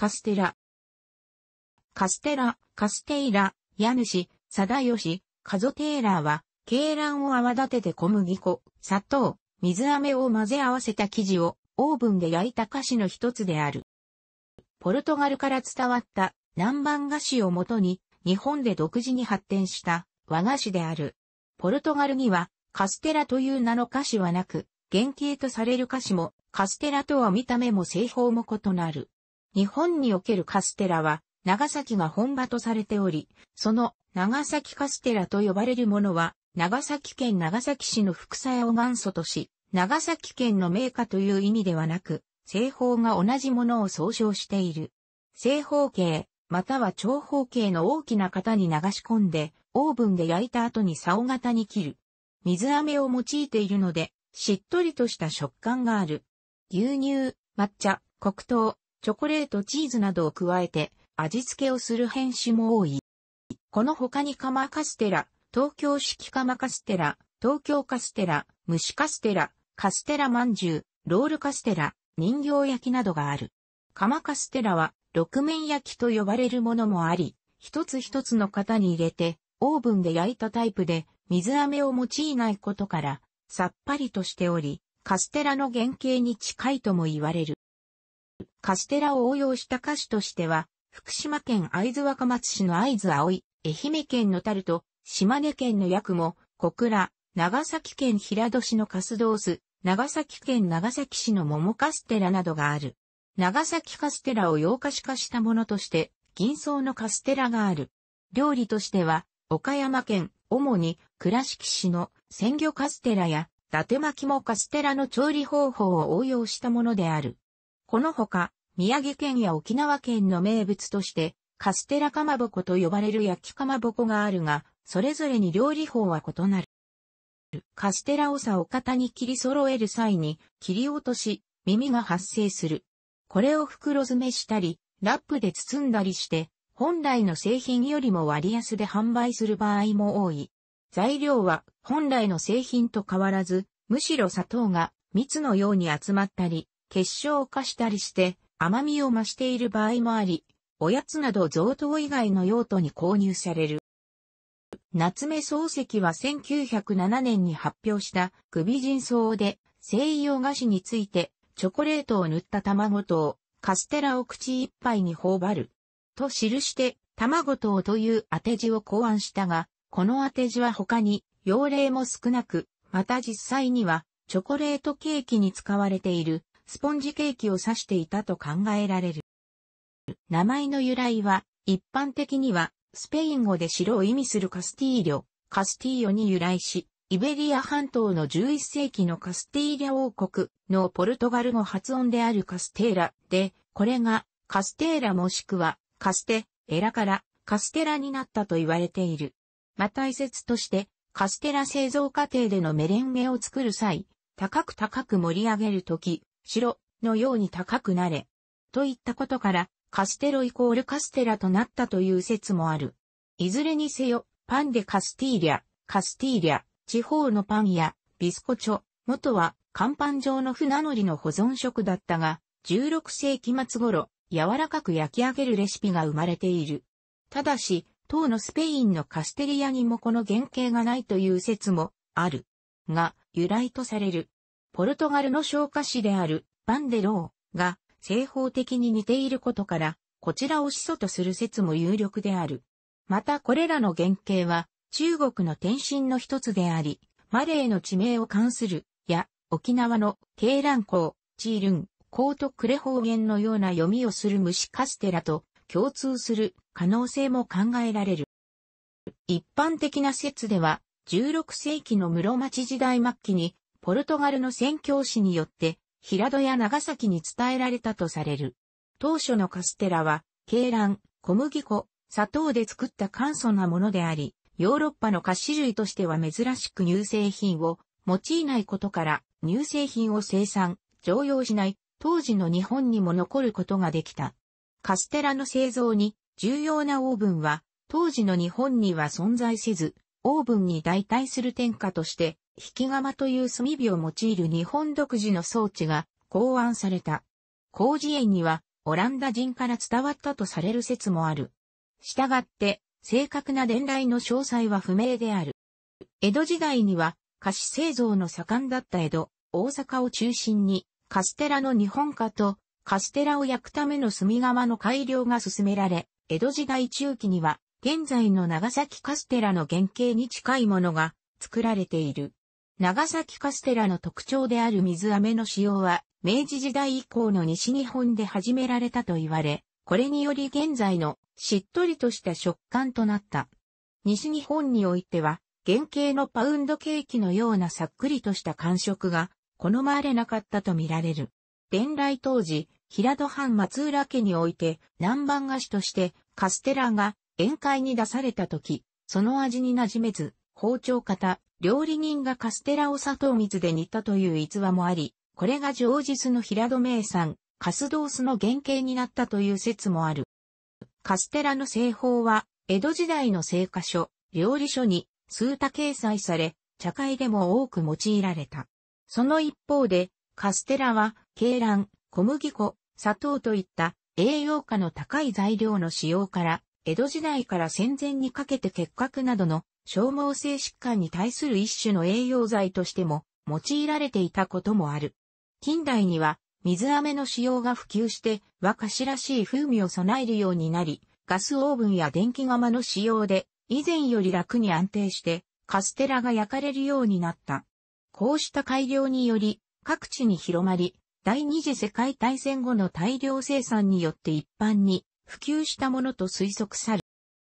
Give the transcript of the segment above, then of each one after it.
カステラ。カステラ、カステイラ、家主、貞義、カゾテーラーは、鶏卵を泡立てて小麦粉、砂糖、水飴を混ぜ合わせた生地をオーブンで焼いた菓子の一つである。ポルトガルから伝わった南蛮菓子をもとに日本で独自に発展した和菓子である。ポルトガルにはカステラという名の菓子はなく、原型とされる菓子もカステラとは見た目も製法も異なる。日本におけるカステラは、長崎が本場とされており、その長崎カステラと呼ばれるものは、長崎県長崎市の副菜を元祖とし、長崎県の名家という意味ではなく、製法が同じものを総称している。正方形、または長方形の大きな型に流し込んで、オーブンで焼いた後に竿型に切る。水飴を用いているので、しっとりとした食感がある。牛乳、抹茶、黒糖、チョコレートチーズなどを加えて味付けをする変種も多い。この他に釜カステラ、東京式釜カステラ、東京カステラ、蒸しカステラ、カステラまんじゅう、ロールカステラ、人形焼きなどがある。釜カステラは、六面焼きと呼ばれるものもあり、一つ一つの型に入れて、オーブンで焼いたタイプで、水飴を用いないことから、さっぱりとしており、カステラの原型に近いとも言われる。カステラを応用した歌手としては、福島県会津若松市の会津葵、愛媛県のタルト、島根県のヤクモ、小倉、長崎県平戸市のカスドース、長崎県長崎市の桃カステラなどがある。長崎カステラを洋菓子化したものとして、銀層のカステラがある。料理としては、岡山県、主に倉敷市の鮮魚カステラや、伊達巻きもカステラの調理方法を応用したものである。このほか、宮城県や沖縄県の名物として、カステラかまぼこと呼ばれる焼きかまぼこがあるが、それぞれに料理法は異なる。カステラをさお型に切り揃える際に、切り落とし、耳が発生する。これを袋詰めしたり、ラップで包んだりして、本来の製品よりも割安で販売する場合も多い。材料は本来の製品と変わらず、むしろ砂糖が蜜のように集まったり、結晶化したりして、甘みを増している場合もあり、おやつなど贈答以外の用途に購入される。夏目漱石は1907年に発表した首人草で西洋菓子についてチョコレートを塗った卵とカステラを口いっぱいに頬張る。と記して卵とという当て字を考案したが、この当て字は他に用例も少なく、また実際にはチョコレートケーキに使われているスポンジケーキを指していたと考えられる。名前の由来は、一般的には、スペイン語で城を意味するカスティーリョ、カスティーヨに由来し、イベリア半島の11世紀のカスティーリャ王国のポルトガル語発音であるカステーラで、これがカステーラもしくはカステ、エラからカステラになったと言われている。また、遺説として、カステラ製造過程でのメレンゲを作る際、高く高く盛り上げるとき、城のように高くなれ。といったことから、カステロイコールカステラとなったという説もある。いずれにせよ、パンでカスティーリャ、カスティーリャ、地方のパンやビスコチョ、元は乾パ状の船乗りの保存食だったが、16世紀末頃、柔らかく焼き上げるレシピが生まれている。ただし、当のスペインのカステリアにもこの原型がないという説もある。が、由来とされる。ポルトガルの消化師であるバンデローが製法的に似ていることから、こちらを始祖とする説も有力である。またこれらの原型は中国の天津の一つであり、マレーの地名を関する、や、沖縄の、ケーラン港、チールン、コートクレ方言のような読みをする虫カステラと共通する可能性も考えられる。一般的な説では、16世紀の室町時代末期にポルトガルの宣教師によって、平戸や長崎に伝えられたとされる。当初のカステラは、鶏卵、小麦粉、砂糖で作った簡素なものであり、ヨーロッパの菓子類としては珍しく乳製品を用いないことから乳製品を生産、常用しない当時の日本にも残ることができた。カステラの製造に重要なオーブンは当時の日本には存在せず、オーブンに代替する天下として引き釜という炭火を用いる日本独自の装置が考案された。工事園にはオランダ人から伝わったとされる説もある。したがって、正確な伝来の詳細は不明である。江戸時代には、菓子製造の盛んだった江戸、大阪を中心に、カステラの日本化と、カステラを焼くための炭窯の改良が進められ、江戸時代中期には、現在の長崎カステラの原型に近いものが作られている。長崎カステラの特徴である水飴の使用は、明治時代以降の西日本で始められたと言われ、これにより現在のしっとりとした食感となった。西日本においては、原型のパウンドケーキのようなさっくりとした感触が好まれなかったとみられる。伝来当時、平戸藩松浦家において南蛮菓子としてカステラが宴会に出された時、その味に馴染めず、包丁型料理人がカステラを砂糖水で煮たという逸話もあり、これがジョージスの平戸名産、カスドースの原型になったという説もある。カステラの製法は、江戸時代の製菓書、料理書に数多掲載され、茶会でも多く用いられた。その一方で、カステラは、鶏卵、小麦粉、砂糖といった栄養価の高い材料の使用から、江戸時代から戦前にかけて結核などの消耗性疾患に対する一種の栄養剤としても用いられていたこともある。近代には水飴の使用が普及して和菓子らしい風味を備えるようになり、ガスオーブンや電気釜の使用で以前より楽に安定してカステラが焼かれるようになった。こうした改良により各地に広まり、第二次世界大戦後の大量生産によって一般に普及したものと推測され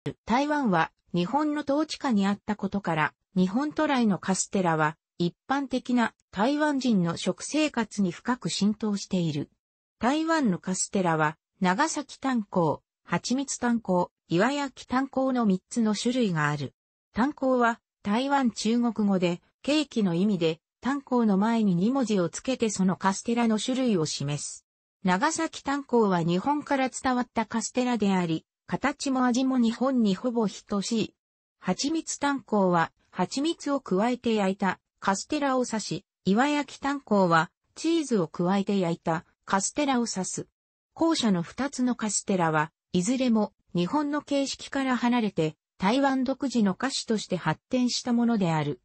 る。台湾は日本の統治下にあったことから、日本都来のカステラは一般的な台湾人の食生活に深く浸透している。台湾のカステラは長崎炭鉱、蜂蜜炭鉱、岩焼き炭鉱の3つの種類がある。炭鉱は台湾中国語でケーキの意味で炭鉱の前に2文字をつけてそのカステラの種類を示す。長崎炭鉱は日本から伝わったカステラであり、形も味も日本にほぼ等しい。蜂蜜炭鉱は、蜂蜜を加えて焼いたカステラを刺し、岩焼き炭鉱は、チーズを加えて焼いたカステラを刺す。後者の二つのカステラは、いずれも日本の形式から離れて、台湾独自の菓子として発展したものである。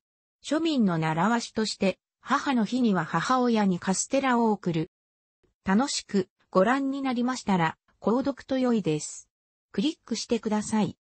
庶民の習わしとして、母の日には母親にカステラを送る。楽しくご覧になりましたら、購読と良いです。クリックしてください。